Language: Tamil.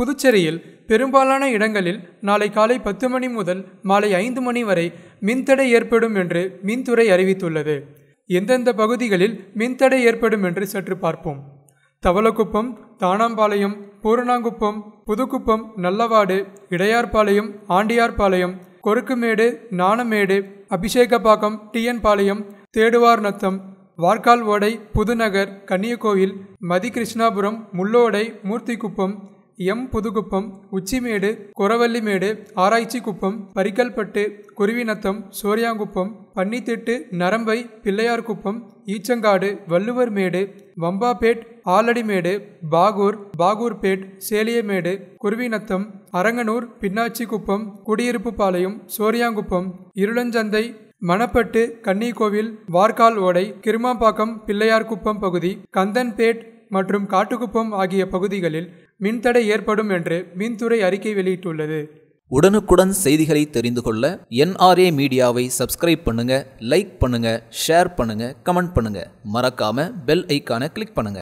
புதுச்சேரியில் பெரும்பாலான இடங்களில் நாளை காலை பத்து மணி முதல் மாலை ஐந்து மணி வரை மின்தடை ஏற்படும் என்று மின்துறை அறிவித்துள்ளது எந்தெந்த பகுதிகளில் மின்தடை ஏற்படும் என்று சற்று பார்ப்போம் தவளக்குப்பம் தானாம்பாளையம் பூரணாங்குப்பம் புதுக்குப்பம் நல்லவாடு இடையார்பாளையம் ஆண்டியார்பாளையம் கொருக்குமேடு நாணமேடு அபிஷேகப்பாக்கம் டிஎன்பாளையம் தேடுவார்நத்தம் வார்க்கால் ஓடை புதுநகர் மதி மதிகிருஷ்ணாபுரம் முள்ளோடை மூர்த்திக்குப்பம் எம் புதுகுப்பம் உச்சிமேடு குரவல்லிமேடு ஆராய்ச்சிக்குப்பம் பரிக்கல்பட்டு குருவினத்தம் சோரியாங்குப்பம் பன்னித்திட்டு நரம்பை பிள்ளையார்குப்பம் ஈச்சங்காடு வள்ளுவர் மேடு வம்பாபேட் ஆலடிமேடு பாகூர் பாகூர்பேட் சேலியமேடு குருவினத்தம் அரங்கனூர் குப்பம் குடியிருப்பு பாளையம் சோரியாங்குப்பம் இருளஞ்சந்தை மணப்பட்டு கன்னிக்கோவில் வார்க்கால் ஓடை கிருமாம்பாக்கம் பிள்ளையார்குப்பம் பகுதி கந்தன்பேட் மற்றும் காட்டுக்குப்பம் ஆகிய பகுதிகளில் மின்தடை ஏற்படும் என்று மின்துறை அறிக்கை வெளியிட்டுள்ளது உடனுக்குடன் செய்திகளை தெரிந்து கொள்ள என்ஆர்ஏ மீடியாவை சப்ஸ்கிரைப் பண்ணுங்க லைக் பண்ணுங்க ஷேர் பண்ணுங்க கமெண்ட் பண்ணுங்க மறக்காம பெல் ஐக்கான கிளிக் பண்ணுங்க